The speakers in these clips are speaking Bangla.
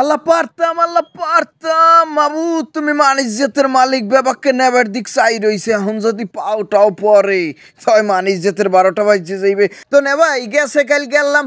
আল্লাহ পারতাম আল্লাহ পারতাম মাবু তুমি মানিজ্যতের মালিক ব্যাপাকে নেবার দিক চাই রইছে এখন যদি পাওটাও পরে ছয় মানিজ্যতের বারোটা বাজছে যাইবে তো নে ভাই গেছে কাল গেলাম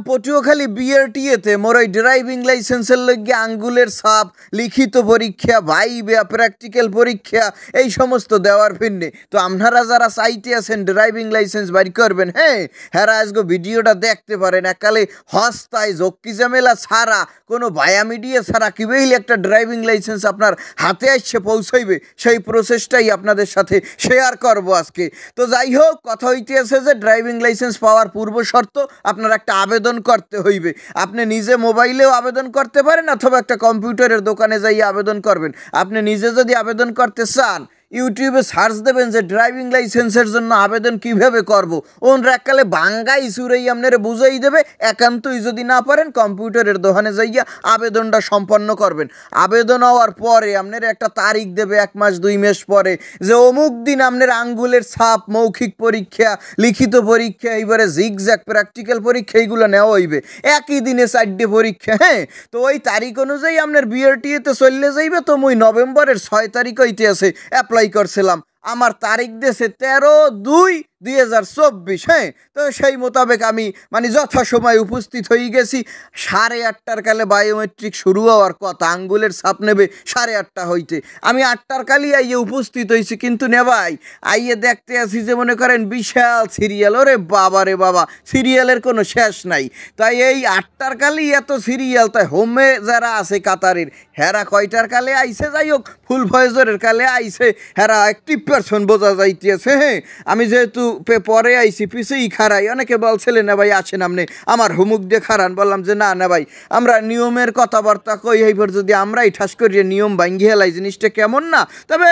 বিয়ের টিয়েতে মোর ওই ড্রাইভিং লাইসেন্সের লগে আঙ্গুলের সাপ লিখিত পরীক্ষা ভাইবে প্র্যাকটিক্যাল পরীক্ষা এই সমস্ত দেওয়ার ফিরনে তো আপনারা যারা চাইতে আছেন ড্রাইভিং লাইসেন্স বাইর করবেন হ্যাঁ হ্যাঁ আজকে ভিডিওটা দেখতে পারেন একালে হস্তায় জকি ঝামেলা ছাড়া কোনো ভায়া মিডিয়া দাঁড়িয়ে সারা কিবেইলে একটা ড্রাইভিং লাইসেন্স আপনার হাতে আসছে পৌঁছাইবে সেই প্রসেসটাই আপনাদের সাথে শেয়ার করব আজকে তো যাই হোক কথা আছে যে ড্রাইভিং লাইসেন্স পাওয়ার পূর্ব শর্ত আপনার একটা আবেদন করতে হইবে আপনি নিজে মোবাইলেও আবেদন করতে পারেন অথবা একটা কম্পিউটারের দোকানে যাই আবেদন করবেন আপনি নিজে যদি আবেদন করতে চান ইউটিউবে সার্চ দেবেন যে ড্রাইভিং লাইসেন্সের জন্য আবেদন কিভাবে করব। ওনরা এককালে বাঙ্গাই ইস্যুরেই আপনারা বুঝাই দেবে একান্তই যদি না পারেন কম্পিউটারের দোকানে যাইয়া আবেদনটা সম্পন্ন করবেন আবেদন হওয়ার পরে আপনারা একটা তারিখ দেবে এক মাস দুই মাস পরে যে অমুক দিন আপনার আঙ্গুলের ছাপ মৌখিক পরীক্ষা লিখিত পরীক্ষা এইবারে জিগজ্যাক প্র্যাকটিক্যাল পরীক্ষা এইগুলো নেওয়া হইবে একই দিনে চারটে পরীক্ষা হ্যাঁ তো ওই তারিখ অনুযায়ী আপনার বিআরটিএতে চললে যাইবে তো ওই নভেম্বরের ছয় তারিখ হইতে আছে অ্যাপ্লাই অ্যাপ্লাই করছিলাম আমার তারিখ দেশে তেরো দুই দুই হাজার চব্বিশ হ্যাঁ তো সেই মোতাবেক আমি মানে যথাসময় উপস্থিত হয়ে গেছি সাড়ে আটটার কালে বায়োমেট্রিক শুরু হওয়ার কথা আঙ্গুলের ছাপ নেবে সাড়ে আটটা হইতে আমি আটটার কালই আইয়ে উপস্থিত হয়েছি কিন্তু নেবাই আইয়ে দেখতে আসি যে মনে করেন বিশাল সিরিয়াল ওরে বাবা রে বাবা সিরিয়ালের কোনো শেষ নাই তাই এই আটটার কালই এত সিরিয়াল তাই হোমে যারা আছে কাতারের হেরা কয়টার কালে আইসে যাই হোক ফুল ফয়েজরের কালে আইসে হেরা একটি পার্সন বোঝা যাইতেছে হ্যাঁ আমি যেহেতু পরে আইসি পিছিয়ে খারাই অনেকে বল ছেলে না ভাই আছে নামনে আমার হুমুক দিয়ে খারান বললাম যে না না ভাই আমরা নিয়মের কথাবার্তা কই এইবার যদি আমরাই ঠাস করিয়ে নিয়ম ভাঙ্গি হেলাই জিনিসটা কেমন না তবে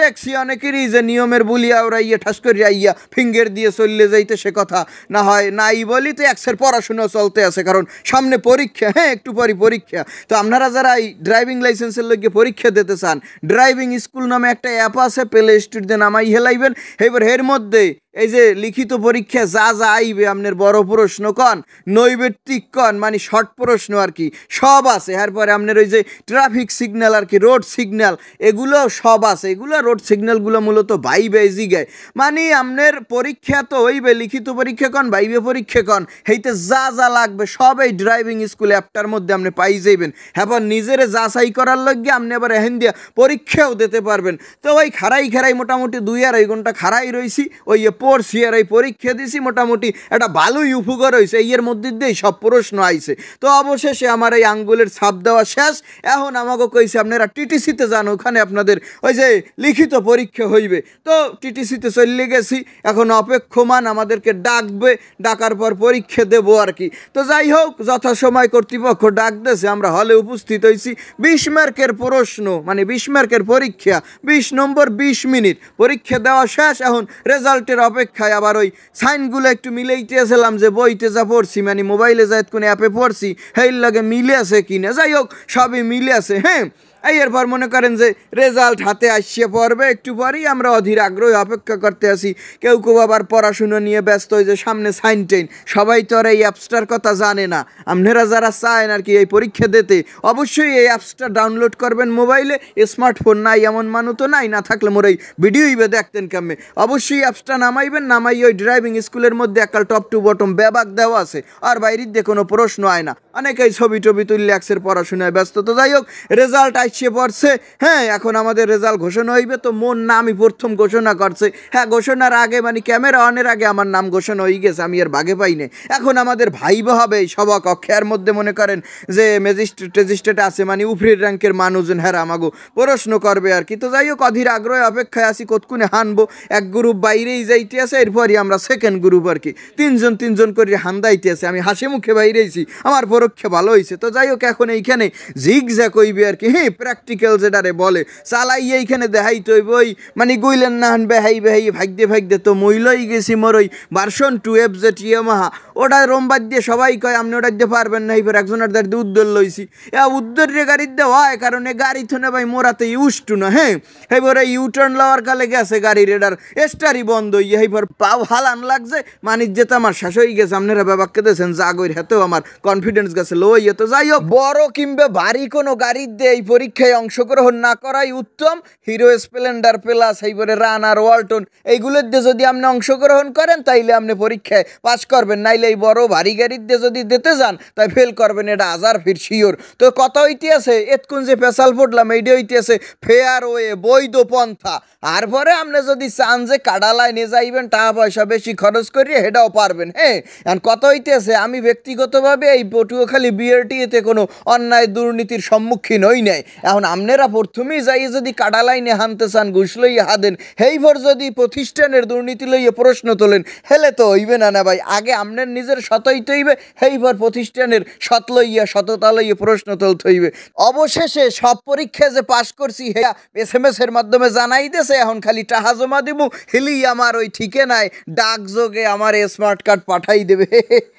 দেখছি অনেকেরই যে নিয়মের বলিয়া ওরা ইয়ে ঠাস করিয়া আইয়া ফিঙ্গের দিয়ে চললে যাইতে সে কথা না হয় নাই বলি তো একসের পড়াশুনো চলতে আছে কারণ সামনে পরীক্ষা হ্যাঁ একটু পরই পরীক্ষা তো আপনারা যারা এই ড্রাইভিং লাইসেন্সের লোকে পরীক্ষা দিতে চান ড্রাইভিং স্কুল নামে একটা অ্যাপ আছে প্লে স্টোর দিয়ে নামাই হেলাইবেন এবার এর মধ্যে এই যে লিখিত পরীক্ষা যা যা আইবে আপনার বড় প্রশ্ন কন নৈবেত্তিক কন মানে শর্ট প্রশ্ন আর কি সব আছে এরপরে আপনার ওই যে ট্রাফিক সিগন্যাল আর কি রোড সিগন্যাল এগুলো সব আছে এগুলো রোড সিগন্যালগুলো মূলত বাইবে জিগায় মানে আপনার পরীক্ষা তো হইবে লিখিত পরীক্ষা কন বাইবে পরীক্ষা কন হেইতে যা যা লাগবে সব এই ড্রাইভিং স্কুল অ্যাপটার মধ্যে আপনি পাই যাইবেন এবার নিজের যাচাই করার লগে আপনি আবার এহেন দিয়া পরীক্ষাও দিতে পারবেন তো ওই খারাই খেরাই মোটামুটি দুই আড়াই ঘন্টা খারাই রয়েছি ওই পড়ছি আর এই পরীক্ষা দিছি মোটামুটি একটা ভালো ইউফুগো রয়েছে ইয়ের মধ্যে দিয়েই সব প্রশ্ন আইছে তো অবশেষে আমার এই আঙ্গুলের ছাপ দেওয়া শেষ এখন আমাকে কইছে আপনারা টিটিসিতে যান ওখানে আপনাদের ওই যে লিখিত পরীক্ষা হইবে তো টিটিসিতে চলে গেছি এখন অপেক্ষমান আমাদেরকে ডাকবে ডাকার পর পরীক্ষা দেবো আর কি তো যাই হোক যথাসময় কর্তৃপক্ষ ডাক দেশে আমরা হলে উপস্থিত হয়েছি বিশ মার্কের প্রশ্ন মানে বিশ মার্কের পরীক্ষা বিশ নম্বর বিশ মিনিট পরীক্ষা দেওয়া শেষ এখন রেজাল্টের অপেক্ষায় আবার ওই সাইনগুলো একটু মিলাইতেছিলাম যে বইতে যা পড়ছি মানে মোবাইলে যা কোন অ্যাপে পড়ছি হেই লাগে মিলে আছে কিনা যাই হোক সবই মিলে আছে হ্যাঁ এই এরপর মনে করেন যে রেজাল্ট হাতে আসছে পড়বে একটু পরেই আমরা অধীর আগ্রহে অপেক্ষা করতে আসি কেউ কেউ আবার পড়াশুনো নিয়ে ব্যস্ত যে সামনে সাইন টেন সবাই তো আর এই অ্যাপসটার কথা জানে না আপনারা যারা চান আর কি এই পরীক্ষা দিতে অবশ্যই এই অ্যাপসটা ডাউনলোড করবেন মোবাইলে স্মার্টফোন নাই এমন মানু তো নাই না থাকলে মোর এই ভিডিওই বে দেখতেন কামে অবশ্যই অ্যাপসটা নামাইবেন নামাই ওই ড্রাইভিং স্কুলের মধ্যে একটা টপ টু বটম ব্যবাক দেওয়া আছে আর বাইরের দিয়ে কোনো প্রশ্ন হয় না অনেকেই ছবি টবি তুললে অ্যাক্সের পড়াশোনায় ব্যস্ত তো যাই হোক রেজাল্ট আসিয়ে পড়ছে হ্যাঁ এখন আমাদের রেজাল্ট ঘোষণা হইবে তো মোর নামই প্রথম ঘোষণা করছে হ্যাঁ ঘোষণার আগে মানে ক্যামেরা অনের আগে আমার নাম ঘোষণা হয়ে গেছে আমি আর বাগে পাইনি এখন আমাদের ভাইব হবে সভা কক্ষের মধ্যে মনে করেন যে ম্যাজিস্ট্রেট টেজিস্ট্রেট আছে মানে উফরির র্যাঙ্কের মানুষজন হ্যাঁ আমাগো প্রশ্ন করবে আর কি তো যাই হোক অধীর আগ্রহে অপেক্ষায় আসি কতক্ষণে হানবো এক গ্রুপ বাইরেই যাইতে আছে এরপরই আমরা সেকেন্ড গ্রুপ আর কি তিনজন তিনজন করে হান্দাইতে আছে আমি হাসি মুখে বাইরেছি আমার পরোক্ষে ভালো হয়েছে তো যাই হোক এখন এইখানে জিগ জ্যাক হইবে আর কি হ্যাঁ প্র্যাকটিক্যাল যেটারে বলে চালাই এইখানে দেখাই তৈব বই মানে গুইলেন না হান বেহাই বেহাই ভাগ্যে ভাগ্যে তো মইলই গেছি মোর ওই ভার্সন টু এফ যে মাহা ওটা রোমবার দিয়ে সবাই কয় আপনি ওটা দিতে পারবেন না এবার একজনের দাঁড়িয়ে উদ্দর লইছি এ উদ্দর রে গাড়ির দেওয়া হয় কারণ এ গাড়ি থনে ভাই মোরাতে টু না হ্যাঁ ইউ ইউটার্ন লওয়ার কালে গেছে গাড়ি রেডার এস্টারই বন্ধ হইয়া এবার পাও হালান লাগছে মানির যে আমার শেষ হয়ে গেছে আপনারা ব্যাপারকে যা জাগইর হাতেও আমার কনফিডেন্স গেছে লো হইয়া তো যাই হোক বড় কিংবা ভারী কোনো গাড়ির দিয়ে এই পরীক্ষা পরীক্ষায় অংশগ্রহণ না করাই উত্তম হিরো স্প্লেন্ডার প্লাস এইবারে রান আর ওয়ালটন এইগুলোর দিয়ে যদি আপনি অংশগ্রহণ করেন তাইলে আপনি পরীক্ষায় পাস করবেন নাইলে এই বড় ভারী গাড়ির দিয়ে যদি দিতে যান তাই ফেল করবেন এটা হাজার ফির শিওর তো কত ইতিহাসে এতক্ষণ যে পেশাল পড়লাম এইটা ইতিহাসে ফেয়ার ওয়ে বৈধ পন্থা আর পরে আপনি যদি চান যে কাডা লাইনে যাইবেন টাকা পয়সা বেশি খরচ করিয়ে সেটাও পারবেন হ্যাঁ আর কত হইতে আমি ব্যক্তিগতভাবে এই পটুয়াখালী বিআরটিএতে কোনো অন্যায় দুর্নীতির সম্মুখীন হই নাই এখন আপনারা প্রথমেই যাই যদি কাটা লাইনে হানতে চান ঘুষ লইয়া হাদেন হেইভর যদি প্রতিষ্ঠানের দুর্নীতি লইয়া প্রশ্ন তোলেন হেলে তো হইবে না না ভাই আগে আপনার নিজের সতই তৈবে হেইভর প্রতিষ্ঠানের সত লইয়া সততা লইয়া প্রশ্ন তুলতে হইবে অবশেষে সব পরীক্ষা যে পাশ করছি হেয়া এস এম এস এর মাধ্যমে জানাই দেশে এখন খালি টাহা জমা দিব হিলি আমার ওই ঠিকানায় ডাকযোগে আমার স্মার্ট কার্ড পাঠাই দেবে